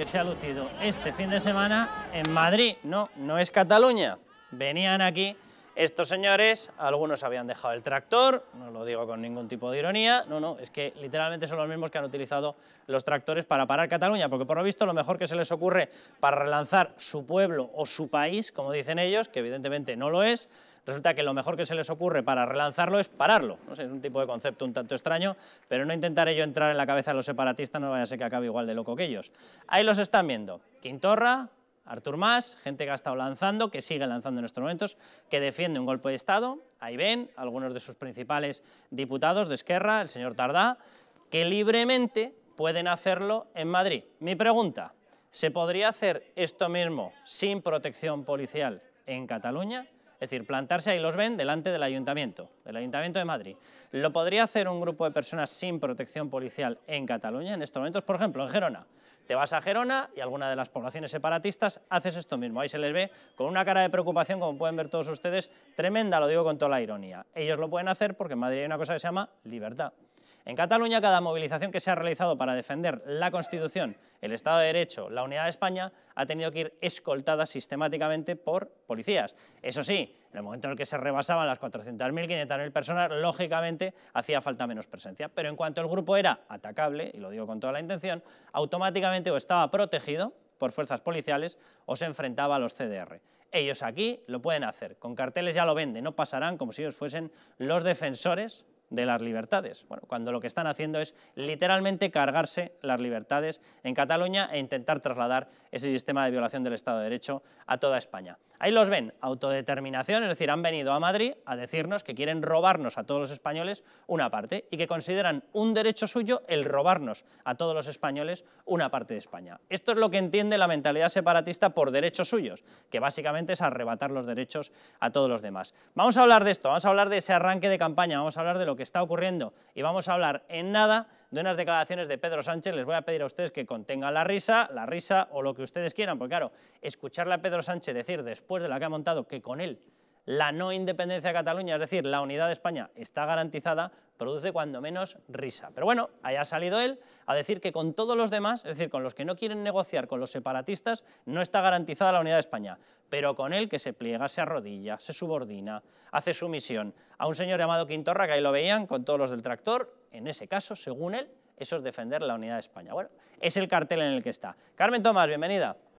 que se ha lucido este fin de semana en Madrid. No, no es Cataluña. Venían aquí estos señores, algunos habían dejado el tractor, no lo digo con ningún tipo de ironía, no, no, es que literalmente son los mismos que han utilizado los tractores para parar Cataluña, porque por lo visto lo mejor que se les ocurre para relanzar su pueblo o su país, como dicen ellos, que evidentemente no lo es, resulta que lo mejor que se les ocurre para relanzarlo es pararlo. No es un tipo de concepto un tanto extraño, pero no intentaré yo entrar en la cabeza de los separatistas, no vaya a ser que acabe igual de loco que ellos. Ahí los están viendo, Quintorra, Artur Mas, gente que ha estado lanzando, que sigue lanzando en estos momentos, que defiende un golpe de Estado. Ahí ven algunos de sus principales diputados de Esquerra, el señor Tardá, que libremente pueden hacerlo en Madrid. Mi pregunta, ¿se podría hacer esto mismo sin protección policial en Cataluña? Es decir, plantarse ahí los ven delante del ayuntamiento, del ayuntamiento de Madrid. ¿Lo podría hacer un grupo de personas sin protección policial en Cataluña en estos momentos? Por ejemplo, en Gerona. Te vas a Gerona y alguna de las poblaciones separatistas haces esto mismo. Ahí se les ve con una cara de preocupación, como pueden ver todos ustedes, tremenda, lo digo con toda la ironía. Ellos lo pueden hacer porque en Madrid hay una cosa que se llama libertad. En Cataluña, cada movilización que se ha realizado para defender la Constitución, el Estado de Derecho, la unidad de España, ha tenido que ir escoltada sistemáticamente por policías. Eso sí, en el momento en el que se rebasaban las 400.000, 500.000 personas, lógicamente hacía falta menos presencia. Pero en cuanto el grupo era atacable, y lo digo con toda la intención, automáticamente o estaba protegido por fuerzas policiales o se enfrentaba a los CDR. Ellos aquí lo pueden hacer, con carteles ya lo venden, no pasarán como si ellos fuesen los defensores de las libertades. Bueno, cuando lo que están haciendo es literalmente cargarse las libertades en Cataluña e intentar trasladar ese sistema de violación del Estado de Derecho a toda España. Ahí los ven, autodeterminación, es decir, han venido a Madrid a decirnos que quieren robarnos a todos los españoles una parte y que consideran un derecho suyo el robarnos a todos los españoles una parte de España. Esto es lo que entiende la mentalidad separatista por derechos suyos, que básicamente es arrebatar los derechos a todos los demás. Vamos a hablar de esto, vamos a hablar de ese arranque de campaña, vamos a hablar de lo que que está ocurriendo y vamos a hablar en nada de unas declaraciones de Pedro Sánchez. Les voy a pedir a ustedes que contengan la risa, la risa o lo que ustedes quieran, porque claro, escucharle a Pedro Sánchez decir después de la que ha montado que con él la no independencia de Cataluña, es decir, la unidad de España está garantizada, produce cuando menos risa. Pero bueno, ha salido él a decir que con todos los demás, es decir, con los que no quieren negociar con los separatistas, no está garantizada la unidad de España. Pero con él que se pliega, se arrodilla, se subordina, hace sumisión a un señor llamado Quintorra, que ahí lo veían con todos los del tractor, en ese caso, según él, eso es defender la unidad de España. Bueno, es el cartel en el que está. Carmen Tomás, bienvenida.